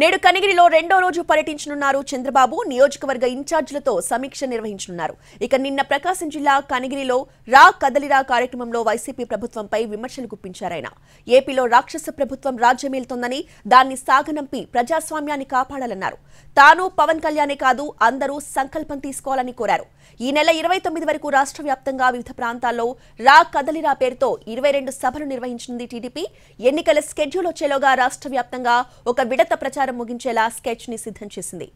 నేడు కనిగిరిలో రెండో రోజు పర్యటించనున్నారు చంద్రబాబు నియోజకవర్గ ఇన్ఛార్జీలతో సమీక్ష నిర్వహించనున్నారు ఇక నిన్న ప్రకాశం జిల్లా కనిగిరిలో రా కదలిరా కార్యక్రమంలో వైసీపీ ప్రభుత్వంపై విమర్శలు గుప్పించారాయన ఏపీలో రాక్షస ప్రభుత్వం రాజ్యమేలుతోందని దాన్ని సాగనంపి ప్రజాస్వామ్యాన్ని కాపాడాలన్నారు తాను పవన్ కళ్యాణే కాదు అందరూ సంకల్పం తీసుకోవాలని కోరారు ఈ నెల ఇరవై తొమ్మిది వరకు రాష్ట వివిధ ప్రాంతాల్లో రా కదలిరా పేరుతో ఇరవై సభలు నిర్వహించనుంది టీడీపీ ఎన్నికల స్కెడ్యూల్ వచ్చేలోగా రాష్ట ఒక విడత ప్రచారం ప్రచారం ముగించేలా స్కెచ్ ని సిద్ధం చేసింది